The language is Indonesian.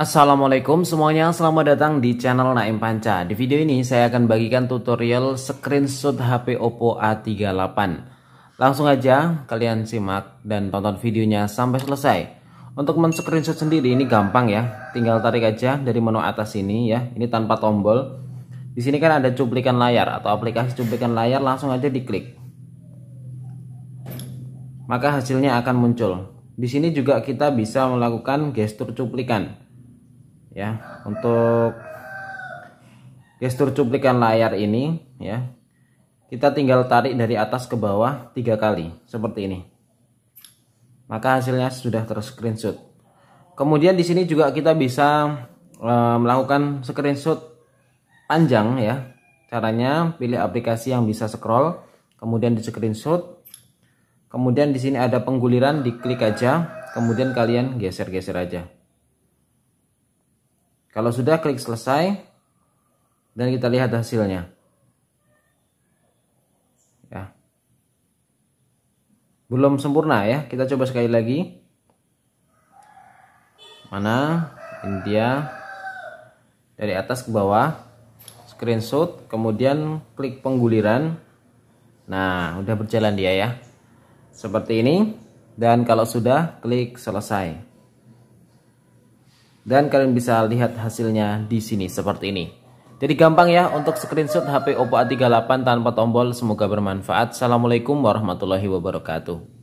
Assalamualaikum semuanya, selamat datang di channel Naim Panca. Di video ini saya akan bagikan tutorial screenshot HP Oppo A38. Langsung aja kalian simak dan tonton videonya sampai selesai. Untuk men-screenshot sendiri ini gampang ya, tinggal tarik aja dari menu atas ini ya, ini tanpa tombol. Di sini kan ada cuplikan layar atau aplikasi cuplikan layar langsung aja diklik. Maka hasilnya akan muncul. Di sini juga kita bisa melakukan gestur cuplikan ya untuk gestur cuplikan layar ini ya kita tinggal tarik dari atas ke bawah tiga kali seperti ini maka hasilnya sudah ter kemudian di sini juga kita bisa e, melakukan screenshot panjang ya caranya pilih aplikasi yang bisa scroll kemudian di screenshot kemudian di sini ada pengguliran diklik aja kemudian kalian geser-geser aja kalau sudah klik selesai dan kita lihat hasilnya. Ya. Belum sempurna ya. Kita coba sekali lagi. Mana? India dari atas ke bawah. Screenshot, kemudian klik pengguliran. Nah, udah berjalan dia ya. Seperti ini dan kalau sudah klik selesai. Dan kalian bisa lihat hasilnya di sini seperti ini. Jadi gampang ya untuk screenshot HP Oppo A38 tanpa tombol. Semoga bermanfaat. Assalamualaikum warahmatullahi wabarakatuh.